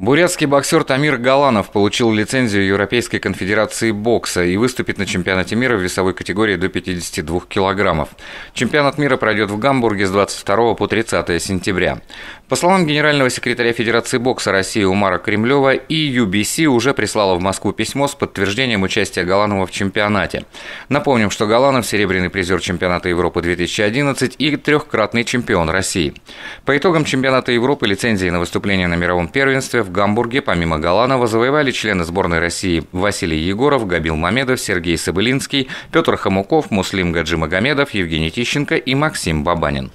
Бурятский боксер Тамир Галанов получил лицензию Европейской конфедерации бокса и выступит на чемпионате мира в весовой категории до 52 килограммов. Чемпионат мира пройдет в Гамбурге с 22 по 30 сентября. По словам генерального секретаря Федерации бокса России Умара Кремлева, и UBC уже прислала в Москву письмо с подтверждением участия Галанова в чемпионате. Напомним, что Галанов – серебряный призер чемпионата Европы 2011 и трехкратный чемпион России. По итогам чемпионата Европы лицензии на выступление на мировом первенстве в в Гамбурге помимо Галанова завоевали члены сборной России Василий Егоров, Габил Мамедов, Сергей Сабылинский, Петр Хомуков, Муслим Гаджимагомедов, Евгений Тищенко и Максим Бабанин.